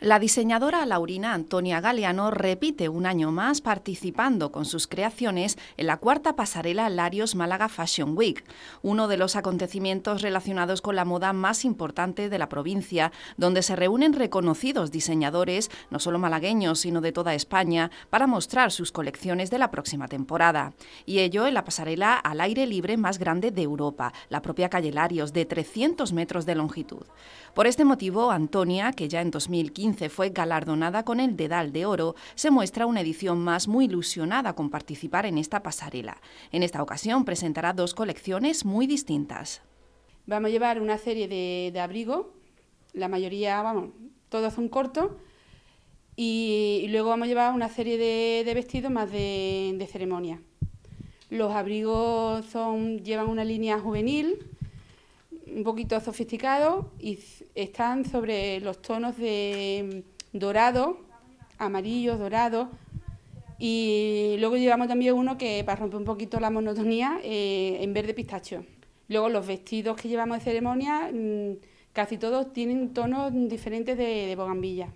La diseñadora Laurina Antonia Galeano repite un año más participando con sus creaciones en la cuarta pasarela Larios Málaga Fashion Week, uno de los acontecimientos relacionados con la moda más importante de la provincia, donde se reúnen reconocidos diseñadores, no solo malagueños, sino de toda España, para mostrar sus colecciones de la próxima temporada. Y ello en la pasarela al aire libre más grande de Europa, la propia calle Larios, de 300 metros de longitud. Por este motivo, Antonia, que ya en 2015 fue galardonada con el Dedal de Oro, se muestra una edición más muy ilusionada con participar en esta pasarela. En esta ocasión presentará dos colecciones muy distintas. Vamos a llevar una serie de, abrigos... abrigo, la mayoría, vamos, todos son cortos, y, y, luego vamos a llevar una serie de, vestidos más de, de ceremonia. Los abrigos son, llevan una línea juvenil, un poquito sofisticado y están sobre los tonos de mm, dorado, amarillo, dorado Y luego llevamos también uno que para romper un poquito la monotonía eh, en verde pistacho. Luego los vestidos que llevamos de ceremonia mm, casi todos tienen tonos diferentes de, de bogambilla.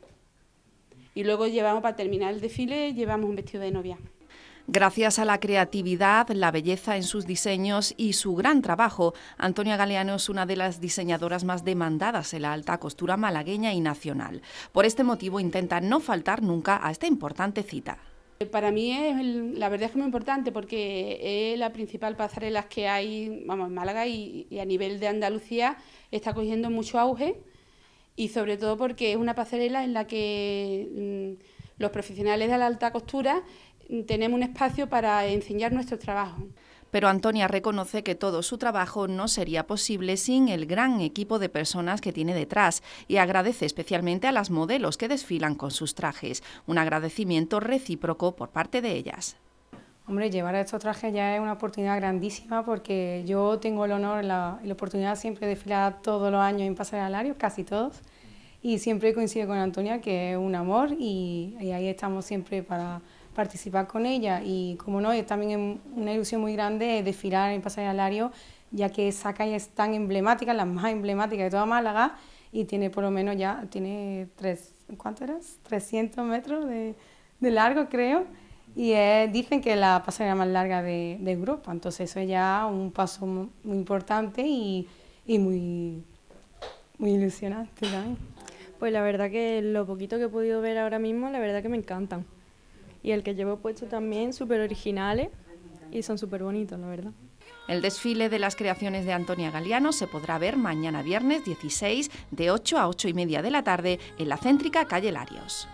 Y luego llevamos, para terminar el desfile, llevamos un vestido de novia. Gracias a la creatividad, la belleza en sus diseños y su gran trabajo, Antonia Galeano es una de las diseñadoras más demandadas en la alta costura malagueña y nacional. Por este motivo intenta no faltar nunca a esta importante cita. Eh, para mí es, la verdad es que muy importante porque es la principal pasarela que hay vamos, en Málaga y, a nivel de Andalucía está cogiendo mucho auge y sobre todo porque es una pasarela en la que mm, los profesionales de la alta costura tenemos un espacio para enseñar nuestro trabajo. Pero Antonia reconoce que todo su trabajo no sería posible sin el gran equipo de personas que tiene detrás y agradece especialmente a las modelos que desfilan con sus trajes, un agradecimiento recíproco por parte de ellas. Hombre, llevar estos trajes ya es una oportunidad grandísima porque yo tengo el honor, la, la oportunidad siempre de desfilar todos los años en Pasealarios, casi todos, y siempre coincide con Antonia que es un amor y ahí estamos siempre para participar con ella. Y como no, es también em, una ilusión muy grande desfilar en Paseo Alario, ya que esa calle es tan emblemática, la más emblemática de toda Málaga, y tiene por lo menos ya, tiene tres, ¿cuánto eras? 300 metros de, largo, creo. Y dicen que la pasarela más larga de, Europa, entonces eso es ya un paso muy importante y, muy, muy ilusionante también. Pues la verdad que lo poquito que he podido ver ahora mismo, la verdad que me encantan. Y el que llevo puesto también, súper originales y son súper bonitos, la verdad. El desfile de las creaciones de Antonia Galeano se podrá ver mañana viernes 16 de 8 a 8 y media de la tarde en la céntrica calle Larios.